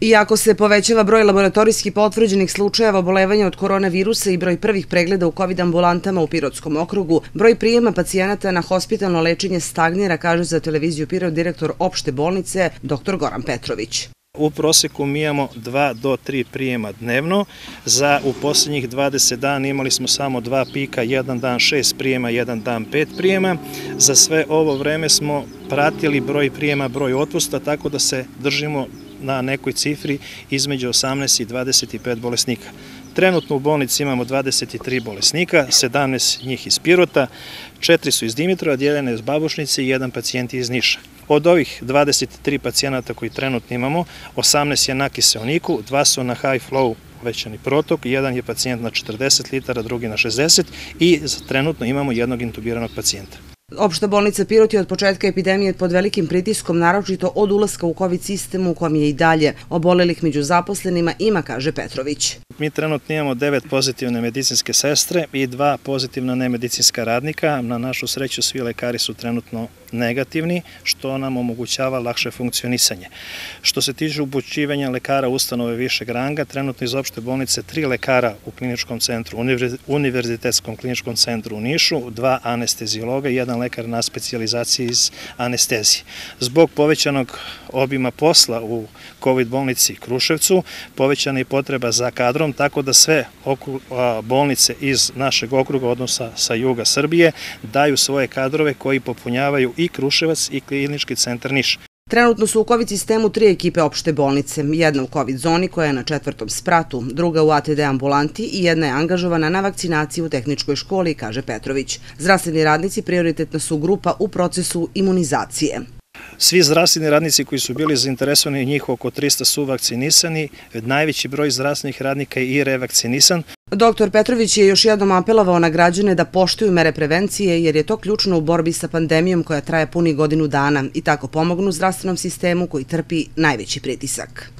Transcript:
Iako se povećava broj laboratorijski potvrđenih slučajeva obolevanja od koronavirusa i broj prvih pregleda u COVID ambulantama u Pirotskom okrugu, broj prijema pacijenata na hospitalno lečenje stagnira, kaže za televiziju Pirot direktor opšte bolnice, dr. Goran Petrović. U proseku mi imamo 2 do 3 prijema dnevno. Za u poslednjih 20 dana imali smo samo dva pika, jedan dan šest prijema, jedan dan pet prijema. Za sve ovo vreme smo pratili broj prijema, broj otpusta, tako da se držimo na nekoj cifri između 18 i 25 bolesnika. Trenutno u bolnici imamo 23 bolesnika, 17 njih iz Pirota, 4 su iz Dimitrova, 1 iz Babušnice i 1 pacijent iz Niša. Od ovih 23 pacijenata koji trenutno imamo, 18 je na kiselniku, 2 su na high flow povećani protok, jedan je pacijent na 40 litara, drugi na 60 i trenutno imamo jednog intubiranog pacijenta. Opšta bolnica Pirot je od početka epidemije pod velikim pritiskom, naročito od ulaska u COVID sistem u kom je i dalje obolelih među zaposlenima ima, kaže Petrović. Mi trenutno imamo devet pozitivne medicinske sestre i dva pozitivna nemedicinska radnika. Na našu sreću svi lekari su trenutno negativni, što nam omogućava lakše funkcionisanje. Što se tiže upućivanja lekara ustanove višeg ranga, trenutno iz opšte bolnice tri lekara u kliničkom centru, univerzitetskom kliničkom centru u Nišu, dva anestezijologa i jedan lekar na specializaciji iz anestezije. Zbog povećanog obima posla u COVID bolnici Kruševcu, povećana je potreba za kadrom regionom, tako da sve okru, bolnice iz našeg okruga, odnosa sa juga Srbije, daju svoje kadrove koji popunjavaju i Kruševac i klinički centar Niš. Trenutno su u COVID sistemu tri ekipe opšte bolnice, jedna u COVID zoni koja je na četvrtom spratu, druga u ATD ambulanti i jedna je angažovana na vakcinaciji u tehničkoj školi, kaže Petrović. Zdravstveni radnici prioritetna su grupa u procesu imunizacije. Svi zdravstveni radnici koji su bili zainteresovani, njih oko 300 su vakcinisani, najveći broj zdravstvenih radnika je i revakcinisan. Doktor Petrović je još jednom apelovao na građane da poštuju mere prevencije jer je to ključno u borbi sa pandemijom koja traje puni godinu dana i tako pomognu zdravstvenom sistemu koji trpi najveći pritisak.